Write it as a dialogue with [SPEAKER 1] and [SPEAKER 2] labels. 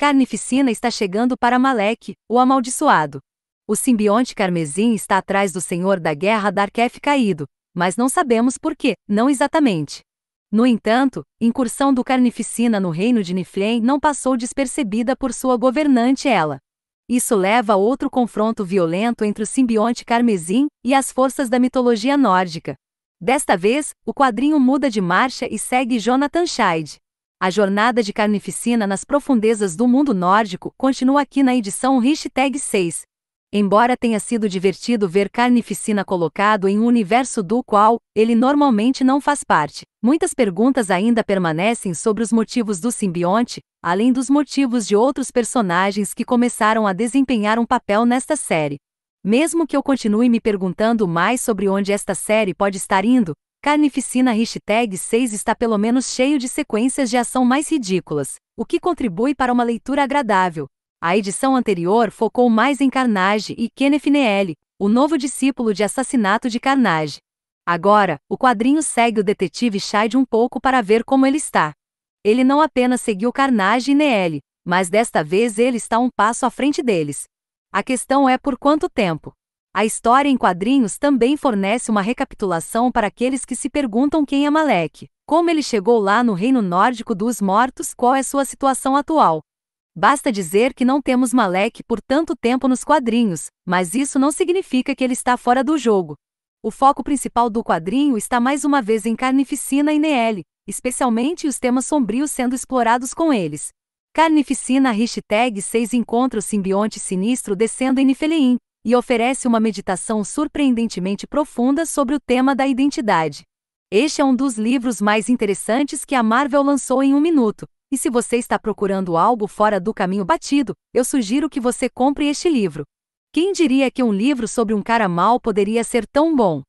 [SPEAKER 1] Carnificina está chegando para Malek, o amaldiçoado. O simbionte carmesim está atrás do Senhor da Guerra Darkef caído, mas não sabemos por quê, não exatamente. No entanto, incursão do Carnificina no reino de Niflheim não passou despercebida por sua governante ela. Isso leva a outro confronto violento entre o simbionte carmesim e as forças da mitologia nórdica. Desta vez, o quadrinho muda de marcha e segue Jonathan Scheid. A jornada de carnificina nas profundezas do mundo nórdico continua aqui na edição 6. Embora tenha sido divertido ver carnificina colocado em um universo do qual ele normalmente não faz parte, muitas perguntas ainda permanecem sobre os motivos do simbionte, além dos motivos de outros personagens que começaram a desempenhar um papel nesta série. Mesmo que eu continue me perguntando mais sobre onde esta série pode estar indo, Carnificina hashtag 6 está pelo menos cheio de sequências de ação mais ridículas, o que contribui para uma leitura agradável. A edição anterior focou mais em Carnage e Kenneth Neely, o novo discípulo de assassinato de Carnage. Agora, o quadrinho segue o detetive Shade um pouco para ver como ele está. Ele não apenas seguiu Carnage e Neely, mas desta vez ele está um passo à frente deles. A questão é por quanto tempo. A história em quadrinhos também fornece uma recapitulação para aqueles que se perguntam quem é Malek, como ele chegou lá no reino nórdico dos mortos, qual é sua situação atual. Basta dizer que não temos Malek por tanto tempo nos quadrinhos, mas isso não significa que ele está fora do jogo. O foco principal do quadrinho está mais uma vez em Carnificina e Neel, especialmente os temas sombrios sendo explorados com eles. Carnificina hashtag 6 encontra o simbionte sinistro descendo em Nifeleim, e oferece uma meditação surpreendentemente profunda sobre o tema da identidade. Este é um dos livros mais interessantes que a Marvel lançou em um minuto, e se você está procurando algo fora do caminho batido, eu sugiro que você compre este livro. Quem diria que um livro sobre um cara mal poderia ser tão bom?